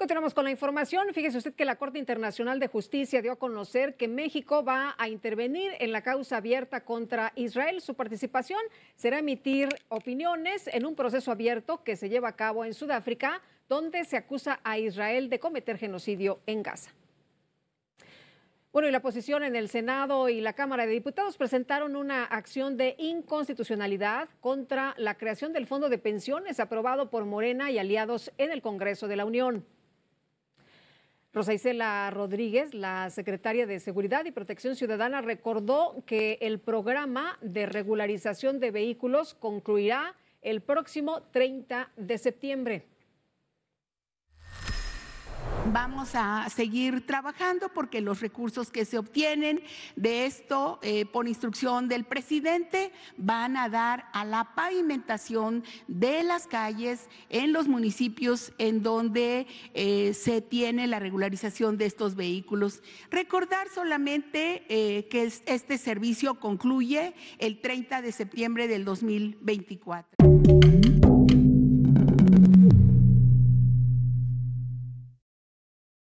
Continuamos con la información. Fíjese usted que la Corte Internacional de Justicia dio a conocer que México va a intervenir en la causa abierta contra Israel. Su participación será emitir opiniones en un proceso abierto que se lleva a cabo en Sudáfrica, donde se acusa a Israel de cometer genocidio en Gaza. Bueno, y la posición en el Senado y la Cámara de Diputados presentaron una acción de inconstitucionalidad contra la creación del Fondo de Pensiones aprobado por Morena y aliados en el Congreso de la Unión. Rosa Isela Rodríguez, la secretaria de Seguridad y Protección Ciudadana, recordó que el programa de regularización de vehículos concluirá el próximo 30 de septiembre vamos a seguir trabajando porque los recursos que se obtienen de esto, eh, por instrucción del presidente, van a dar a la pavimentación de las calles en los municipios en donde eh, se tiene la regularización de estos vehículos. Recordar solamente eh, que este servicio concluye el 30 de septiembre del 2024.